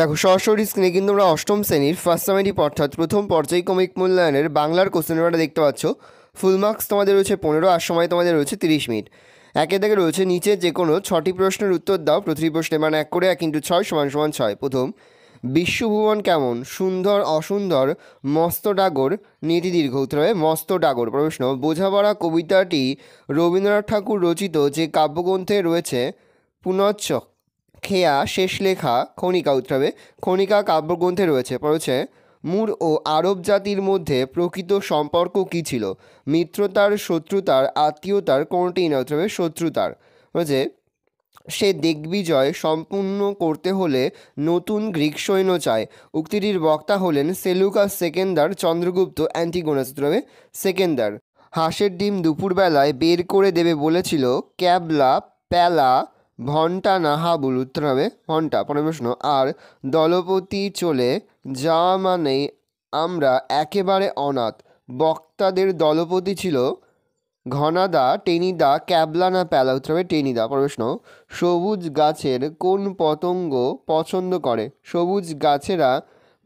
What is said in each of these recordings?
দেখো সরাসরি স্ক্রিনে কিন্তু আমরা অষ্টম শ্রেণীর ফার্স্ট সামেটিভ অর্থাৎ প্রথম পর্যায়ক্রমিক মূল্যায়নের বাংলার কোশ্চেন পেপারটা দেখতে পাচ্ছ ফুল মার্কস তোমাদের রয়েছে পনেরো আর সময় তোমাদের রয়েছে তিরিশ মিনিট একে দেখে রয়েছে নিচে যে কোনো ছটি প্রশ্নের উত্তর দাও প্রতিটি প্রশ্নে মানে এক করে এক ইন্টু ছয় সমান সমান ছয় প্রথম বিশ্বভুবন কেমন সুন্দর অসুন্দর মস্ত ডাগর নীতি দীর্ঘ উত্তর হবে মস্ত ডাগর প্রশ্ন বোঝাপড়া কবিতাটি রবীন্দ্রনাথ ঠাকুর রচিত যে কাব্যগ্রন্থে রয়েছে পুনচ্চক খেয়া শেষ লেখা খনিকা উত্তরাবে খনিকা কাব্যগ্রন্থে রয়েছে পড়েছে মুর ও আরব জাতির মধ্যে প্রকৃত সম্পর্ক কী ছিল মিত্রতার শত্রুতার আত্মীয়তার কোনটি না উত্তরাবে শত্রুতার বলেছে সে দিগ্বিজয় সম্পূর্ণ করতে হলে নতুন গ্রিক সৈন্য চায় উক্তিটির বক্তা হলেন সেলুকাস সেকেন্দার চন্দ্রগুপ্ত অ্যান্টিগোনাস উত্তরাবে সেকেন্দার হাঁসের ডিম দুপুরবেলায় বের করে দেবে বলেছিল ক্যাবলা প্যালা ভন্টা নাহা উত্তর হবে ভন্টা পরের প্রশ্ন আর দলপতি চলে যাওয়া মানেই আমরা একেবারে অনাথ বক্তাদের দলপতি ছিল ঘনাদা টেনিদা ক্যাবলা না প্যালা উত্তর হবে টেনিদা প্রশ্ন সবুজ গাছের কোন পতঙ্গ পছন্দ করে সবুজ গাছেরা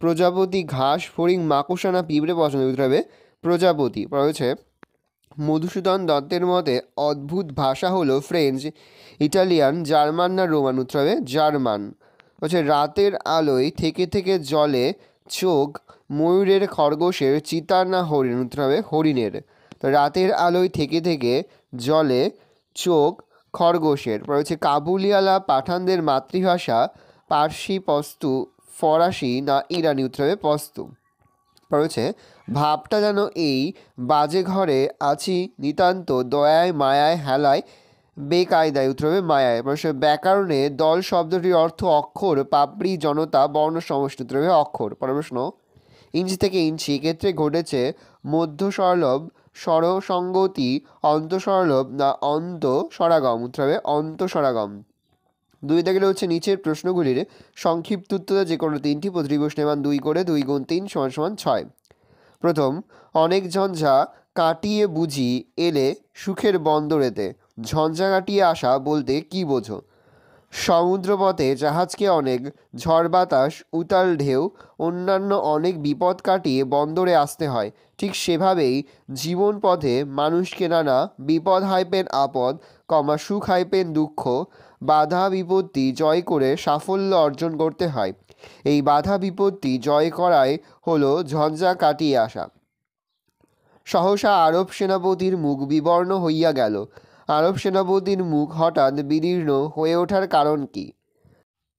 প্রজাপতি ঘাস ফরিং মাকুসা না পিঁপড়ে পছন্দ উত্তর হবে প্রজাপতি হচ্ছে মধুসূদন দত্তের মতে অদ্ভুত ভাষা হলো ফ্রেঞ্চ ইটালিয়ান জার্মান না রোমান উৎসবে জার্মান হচ্ছে রাতের আলোয় থেকে থেকে জলে চোখ ময়ূরের খরগোশের চিতার না হরিণ উৎসবে হরিণের তো রাতের আলোয় থেকে থেকে জলে চোখ খরগোশের পরে হচ্ছে কাবুলিওয়ালা পাঠানদের মাতৃভাষা পার্সি পস্তু ফরাসি না ইরানি উৎসবে পস্তু পড়েছে ভাবটা যেন এই বাজে ঘরে আছি নিতান্ত দয়ায় মায়ায় হেলায় বেকায়দায় উত্তরবে মায়ায় প্রশ্ন ব্যাকরণে দল শব্দটির অর্থ অক্ষর পাপড়ি জনতা বর্ণ সমষ্টি উত্তরবে অক্ষর পরের প্রশ্ন ইঞ্চি থেকে ইঞ্চি এক্ষেত্রে ঘটেছে মধ্য সরলভ স্বরসঙ্গতি অন্তঃসরলভ না অন্ত সরাগম উত্তর হবে অন্তঃসরাগম দুই দেখলে হচ্ছে নিচের প্রশ্নগুলির সংক্ষিপ্ত যে কোনো তিনটি প্রতিটি প্রশ্নে মান দুই করে দুই গুণ তিন সমান সমান ছয় প্রথম অনেক ঝঞ্ঝা কাটিয়ে বুঝি এলে সুখের বন্দরেতে ঝঞ্ঝা কাটিয়ে আসা বলতে কি বোঝো সমুদ্রপথে জাহাজকে অনেক ঝড় বাতাস উতাল ঢেউ অন্যান্য অনেক বিপদ কাটিয়ে বন্দরে আসতে হয় ঠিক সেভাবেই জীবন পথে মানুষকে নানা বিপদ হাইপেন আপদ কমা সুখ হাইপেন দুঃখ বাধা বিপত্তি জয় করে সাফল্য অর্জন করতে হয় এই বাধা বিপত্তি জয় করাই হলো ঝঞ্ঝা কাটিয়ে আসা সহসা আরব সেনাপতির মুখ বিবর্ণ হইয়া গেল আরব সেনাপতির মুখ হঠাৎ বিদীর্ণ হয়ে ওঠার কারণ কি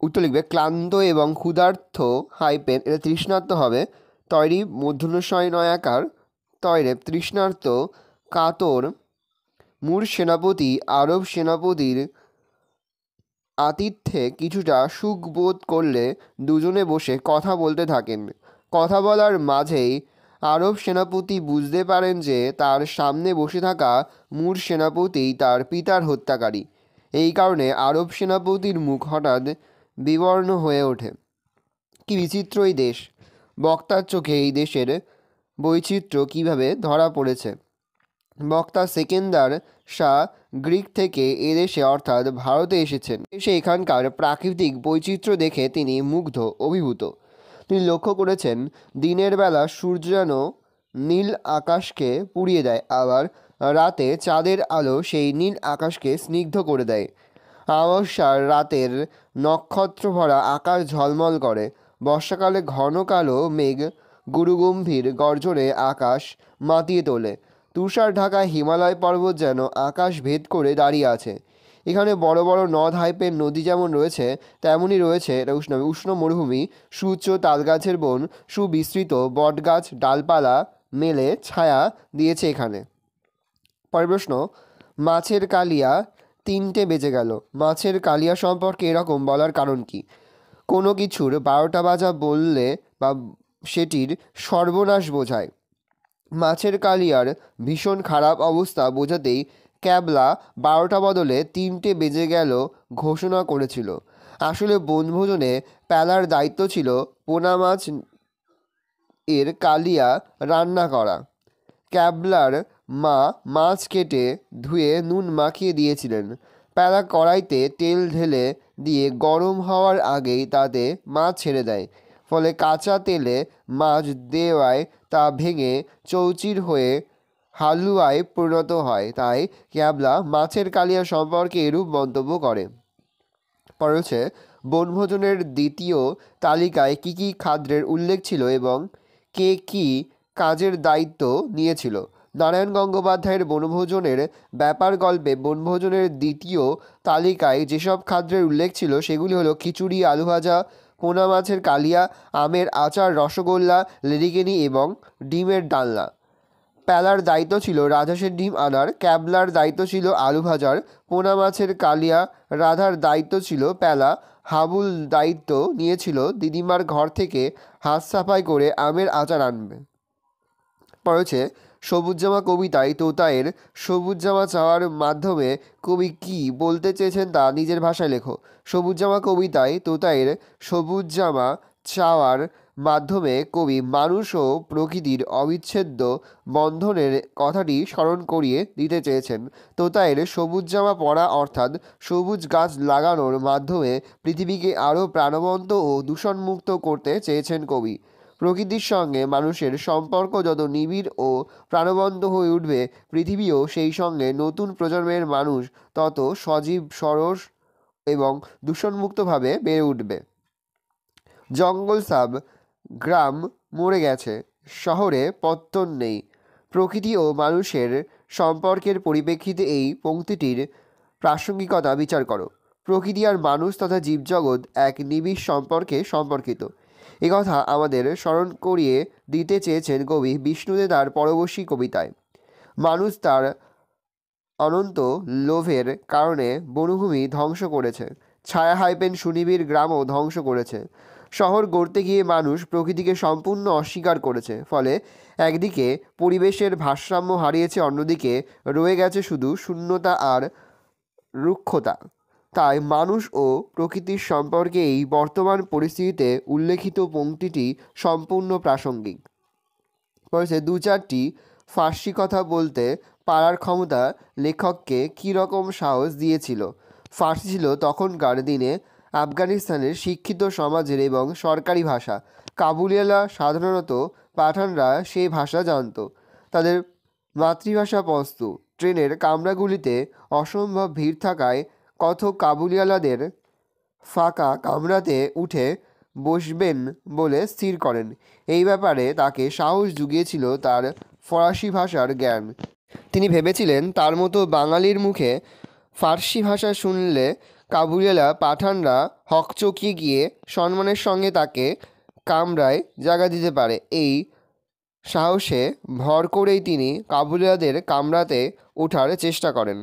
উত্তর লিখবে ক্লান্ত এবং ক্ষুধার্থ হাইপেন এটা তৃষ্ণার্ত হবে তৈরি মধ্যনশয় নয়াকার তৈরে তৃষ্ণার্ত কাতর মূর সেনাপতি আরব সেনাপতির আতিথ্যে কিছুটা সুখ বোধ করলে দুজনে বসে কথা বলতে থাকেন কথা বলার মাঝেই আরব সেনাপতি বুঝতে পারেন যে তার সামনে বসে থাকা মূর সেনাপতি তার পিতার হত্যাকারী এই কারণে আরব সেনাপতির মুখ হঠাৎ বিবর্ণ হয়ে ওঠে কি বিচিত্র এই দেশ বক্তার চোখে এই দেশের বৈচিত্র্য কিভাবে ধরা পড়েছে বক্তা সেকেন্দার শাহ গ্রিক থেকে এদেশে অর্থাৎ ভারতে এসেছেন এসে এখানকার প্রাকৃতিক বৈচিত্র্য দেখে তিনি মুগ্ধ অভিভূত তিনি লক্ষ্য করেছেন দিনের বেলা সূর্য যেন নীল আকাশকে পুড়িয়ে দেয় আবার রাতে চাঁদের আলো সেই নীল আকাশকে স্নিগ্ধ করে দেয় আমার রাতের নক্ষত্র ভরা আকাশ ঝলমল করে বর্ষাকালে ঘন কালো মেঘ গুরুগম্ভীর গর্জনে আকাশ মাতিয়ে তোলে তুষার ঢাকা হিমালয় পর্বত যেন আকাশ ভেদ করে দাঁড়িয়ে আছে এখানে বড় বড় নদ হাইপের নদী যেমন রয়েছে তেমনই রয়েছে উষ্ণ উষ্ণ মরুভূমি সুচ্চ তালগাছের বন সুবিস্তৃত বটগাছ ডালপালা মেলে ছায়া দিয়েছে এখানে পরের প্রশ্ন মাছের কালিয়া তিনটে বেজে গেল মাছের কালিয়া সম্পর্কে এরকম বলার কারণ কি কোনো কিছুর বারোটা বাজা বললে বা সেটির সর্বনাশ বোঝায় মাছের কালিয়ার ভীষণ খারাপ অবস্থা বোঝাতেই ক্যাবলা বারোটা বদলে তিনটে বেজে গেল ঘোষণা করেছিল আসলে বনভোজনে প্যালার দায়িত্ব ছিল পোনা মাছ এর কালিয়া রান্না করা ক্যাবলার মা মাছ কেটে ধুয়ে নুন মাখিয়ে দিয়েছিলেন প্যালা কড়াইতে তেল ঢেলে দিয়ে গরম হওয়ার আগেই তাতে মাছ ছেড়ে দেয় ফলে কাঁচা তেলে মাছ দেওয়ায় তা ভেঙে চৌচির হয়ে হালুয়ায় পরিণত হয় তাই ক্যাবলা মাছের কালিয়া সম্পর্কে এরূপ মন্তব্য করে পরে বনভোজনের দ্বিতীয় তালিকায় কি কি খাদ্যের উল্লেখ ছিল এবং কে কি কাজের দায়িত্ব নিয়েছিল নারায়ণ গঙ্গোপাধ্যায়ের বনভোজনের ব্যাপার গল্পে বনভোজনের দ্বিতীয় তালিকায় যেসব খাদ্যের উল্লেখ ছিল সেগুলি হলো খিচুড়ি আলু ভাজা পোনা মাছের কালিয়া আমের আচার রসগোল্লা লেডিকেনি এবং ডিমের ডালনা প্যালার দায়িত্ব ছিল রাজহাঁসের ডিম আনার ক্যাবলার দায়িত্ব ছিল আলু ভাজার পোনা মাছের কালিয়া রাধার দায়িত্ব ছিল প্যালা হাবুল দায়িত্ব নিয়েছিল দিদিমার ঘর থেকে হাত সাফাই করে আমের আচার আনবে পড়েছে সবুজ জামা কবিতায় তোতায়ের সবুজ জামা চাওয়ার মাধ্যমে কবি কি বলতে চেয়েছেন তা নিজের ভাষায় লেখো সবুজ জামা কবিতায় তোতায়ের সবুজ জামা চাওয়ার মাধ্যমে কবি মানুষ ও প্রকৃতির অবিচ্ছেদ্য বন্ধনের কথাটি স্মরণ করিয়ে দিতে চেয়েছেন তোতায়ের সবুজ জামা পরা অর্থাৎ সবুজ গাছ লাগানোর মাধ্যমে পৃথিবীকে আরও প্রাণবন্ত ও দূষণমুক্ত করতে চেয়েছেন কবি প্রকৃতির সঙ্গে মানুষের সম্পর্ক যত নিবিড় ও প্রাণবন্ত হয়ে উঠবে পৃথিবীও সেই সঙ্গে নতুন প্রজন্মের মানুষ তত সজীব সরস এবং দূষণমুক্তভাবে বেড়ে উঠবে জঙ্গল সাব গ্রাম মরে গেছে শহরে পত্তন নেই প্রকৃতি ও মানুষের সম্পর্কের পরিপ্রেক্ষিতে এই পংক্তিটির প্রাসঙ্গিকতা বিচার করো প্রকৃতি আর মানুষ তথা জীবজগৎ এক নিবিড় সম্পর্কে সম্পর্কিত এ কথা আমাদের স্মরণ করিয়ে দিতে চেয়েছেন কবি বিষ্ণুদে তার পরবর্তী কবিতায় মানুষ তার অনন্ত লোভের কারণে বনভূমি ধ্বংস করেছে ছায়া হাইপেন সুনিবিড় গ্রামও ধ্বংস করেছে শহর গড়তে গিয়ে মানুষ প্রকৃতিকে সম্পূর্ণ অস্বীকার করেছে ফলে একদিকে পরিবেশের ভারসাম্য হারিয়েছে অন্যদিকে রয়ে গেছে শুধু শূন্যতা আর রুক্ষতা তাই মানুষ ও প্রকৃতির সম্পর্কে এই বর্তমান পরিস্থিতিতে উল্লেখিত পংক্তিটি সম্পূর্ণ প্রাসঙ্গিক রয়েছে দু চারটি ফার্সি কথা বলতে পারার ক্ষমতা লেখককে কী রকম সাহস দিয়েছিল ফার্সি ছিল তখনকার দিনে আফগানিস্তানের শিক্ষিত সমাজের এবং সরকারি ভাষা কাবুলিয়ালা সাধারণত পাঠানরা সেই ভাষা জানত তাদের মাতৃভাষা পস্তু ট্রেনের কামরাগুলিতে অসম্ভব ভিড় থাকায় কত কাবুলিওয়ালাদের ফাঁকা কামরাতে উঠে বসবেন বলে স্থির করেন এই ব্যাপারে তাকে সাহস জুগিয়েছিল তার ফরাসি ভাষার জ্ঞান তিনি ভেবেছিলেন তার মতো বাঙালির মুখে ফার্সি ভাষা শুনলে কাবুলিওয়ালা পাঠানরা হকচকিয়ে গিয়ে সম্মানের সঙ্গে তাকে কামরায় জায়গা দিতে পারে এই সাহসে ভর করেই তিনি কাবুলিয়াদের কামরাতে ওঠার চেষ্টা করেন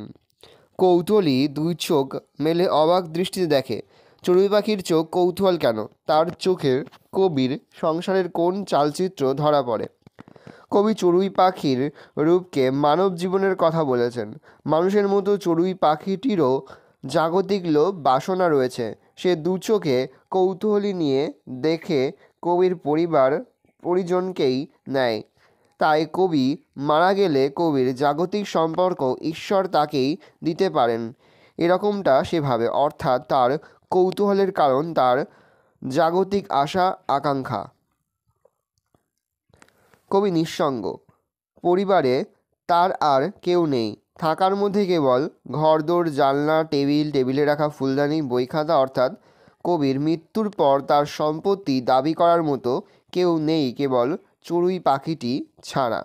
কৌতূহলী দুই চোখ মেলে অবাক দৃষ্টিতে দেখে চড়ুই পাখির চোখ কৌতূহল কেন তার চোখের কবির সংসারের কোন চালচিত্র ধরা পড়ে কবি চড়ুই পাখির রূপকে মানব জীবনের কথা বলেছেন মানুষের মতো চড়ুই পাখিটিরও জাগতিক লোভ বাসনা রয়েছে সে দু চোখে কৌতূহলী নিয়ে দেখে কবির পরিবার পরিজনকেই নেয় তাই কবি মারা গেলে কবির জাগতিক সম্পর্ক ঈশ্বর তাকেই দিতে পারেন এরকমটা সেভাবে অর্থাৎ তার কৌতূহলের কারণ তার জাগতিক আশা আকাঙ্ক্ষা কবি নিঃসঙ্গ পরিবারে তার আর কেউ নেই থাকার মধ্যে কেবল ঘরদোর জানলা টেবিল টেবিলে রাখা ফুলদানি বই খাতা অর্থাৎ কবির মৃত্যুর পর তার সম্পত্তি দাবি করার মতো কেউ নেই কেবল চড়ুই পাখিটি ছাড়া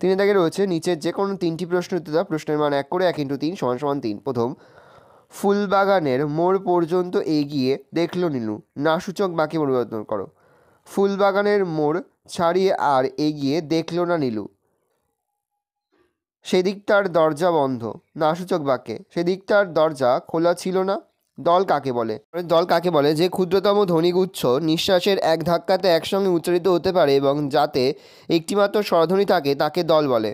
তিনে দাগে রয়েছে নিচের যে কোনো তিনটি প্রশ্ন উত্তর দাও প্রশ্নের মান এক করে এক ইন্টু তিন সমান সমান তিন প্রথম ফুলবাগানের মোড় পর্যন্ত এগিয়ে দেখল নীলু না সূচক বাকি পরিবর্তন করো ফুলবাগানের মোড় ছাড়িয়ে আর এগিয়ে দেখল না নীলু সেদিক তার দরজা বন্ধ না সূচক বাক্যে সেদিক তার দরজা খোলা ছিল না দল কাকে বলে দল কাকে বলে যে ক্ষুদ্রতম ধ্বনিগুচ্ছ নিঃশ্বাসের এক ধাক্কাতে একসঙ্গে উচ্চারিত হতে পারে এবং যাতে একটিমাত্র স্বরধ্বনি থাকে তাকে দল বলে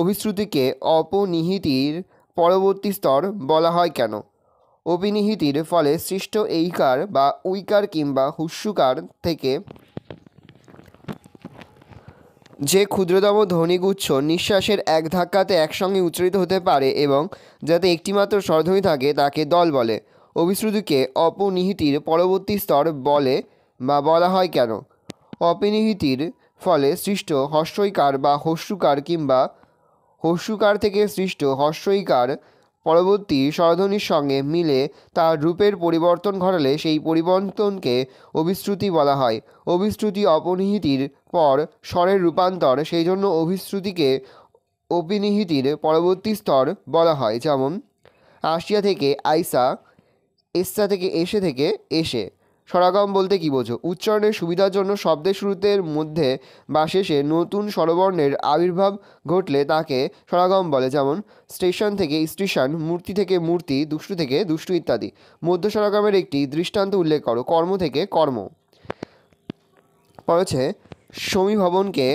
অভিশ্রুতিকে অপনিহিতির পরবর্তী স্তর বলা হয় কেন অভিনিহিতির ফলে সৃষ্ট এইকার বা উইকার কিংবা হুস্যুকার থেকে যে ক্ষুদ্রতম ধ্বনিগুচ্ছ নিঃশ্বাসের এক ধাক্কাতে একসঙ্গে উচ্চারিত হতে পারে এবং যাতে একটিমাত্র স্বরধ্বনি থাকে তাকে দল বলে অভিশ্রুতিকে অপনিহিতির পরবর্তী স্তর বলে বা বলা হয় কেন অপনিহিতির ফলে সৃষ্ট হস্যইকার বা হস্যুকার কিংবা হস্যুকার থেকে সৃষ্ট হস্যইকার পরবর্তী স্বরধ্বনির সঙ্গে মিলে তার রূপের পরিবর্তন ঘটালে সেই পরিবর্তনকে অভিশ্রুতি বলা হয় অভিশ্রুতি অপনিহিতির পর স্বরের রূপান্তর সেই জন্য অভিশ্রুতিকে অপিনিহিতির পরবর্তী স্তর বলা হয় যেমন আসিয়া থেকে আইসা এসা থেকে এসে থেকে এসে স্বরাগম বলতে কি বোঝো উচ্চারণের সুবিধার জন্য শব্দের শুরুতের মধ্যে বা শেষে নতুন স্বরবর্ণের আবির্ভাব ঘটলে তাকে স্বরাগম বলে যেমন স্টেশন থেকে স্টেশন মূর্তি থেকে মূর্তি দুষ্টু থেকে দুষ্টু ইত্যাদি মধ্য স্বরাগমের একটি দৃষ্টান্ত উল্লেখ করো কর্ম থেকে কর্ম পরেছে সমীভবনকে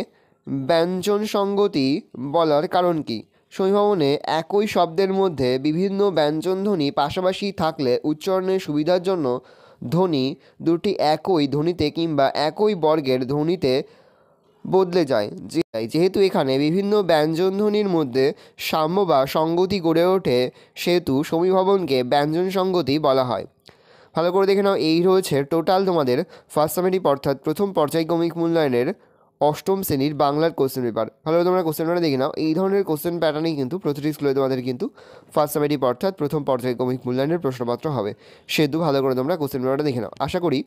ব্যঞ্জন সঙ্গতি বলার কারণ কী শৈভবনে একই শব্দের মধ্যে বিভিন্ন ব্যঞ্জনধ্বনি পাশাপাশি থাকলে উচ্চারণের সুবিধার জন্য ধ্বনি দুটি একই ধ্বনিতে কিংবা একই বর্গের ধ্বনিতে বদলে যায় যেহেতু এখানে বিভিন্ন ব্যঞ্জনধ্বনির মধ্যে সাম্য বা সঙ্গতি গড়ে ওঠে সেহেতু সমীভবনকে ব্যঞ্জন সঙ্গতি বলা হয় ভালো করে দেখে নাও এই রয়েছে টোটাল তোমাদের ফার্স্ট সামেটিভ অর্থাৎ প্রথম পর্যায়ক্রমিক মূল্যায়নের অষ্টম শ্রেণীর বাংলার কোশ্চেন পেপার ভালো তোমরা কোশ্চেন প্যাটার্ন দেখে নাও এই ধরনের কোশ্চেন প্যাটার্নেই কিন্তু প্রতিটি স্কুলে তোমাদের কিন্তু ফার্স্ট সামেটিভ অর্থাৎ প্রথম পর্যায়ে কমিক মূল্যায়নের প্রশ্নপত্র হবে সেহেতু ভালো করে তোমরা কোশ্চেন পেপারটা দেখে নাও আশা করি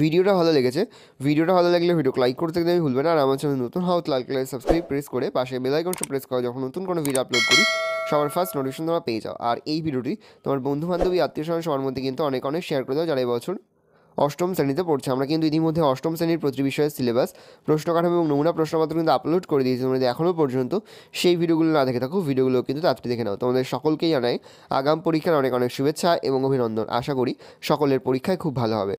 ভিডিওটা ভালো লেগেছে ভিডিওটা ভালো লাগলে ভিডিও লাইক করতে একদমই ভুলবে না আর আমার চ্যানেল নতুন হাও লাল কালার সাবস্ক্রাইব প্রেস করে পাশে বেলাইকনটা প্রেস করা যখন নতুন কোনো ভিডিও আপলোড করি সবার ফার্স্ট নোটিফিকেশন তোমরা পেয়ে যাও আর এই ভিডিওটি তোমার বন্ধু বান্ধবী আত্মীয় স্বজন সবার মধ্যে কিন্তু অনেক অনেক শেয়ার করে দাও যারা এই বছর অষ্টম শ্রেণীতে পড়ছে আমরা কিন্তু ইতিমধ্যে অষ্টম শ্রেণীর প্রতি বিষয়ের সিলেবাস প্রশ্ন কাঠামো এবং নমুনা প্রশ্নপত্র কিন্তু আপলোড করে দিয়েছি তোমাদের এখনও পর্যন্ত সেই ভিডিওগুলো না দেখে থাকো ভিডিওগুলো কিন্তু তাড়াতাড়ি দেখে নাও তোমাদের সকলকেই জানাই আগাম পরীক্ষার অনেক অনেক শুভেচ্ছা এবং অভিনন্দন আশা করি সকলের পরীক্ষায় খুব ভালো হবে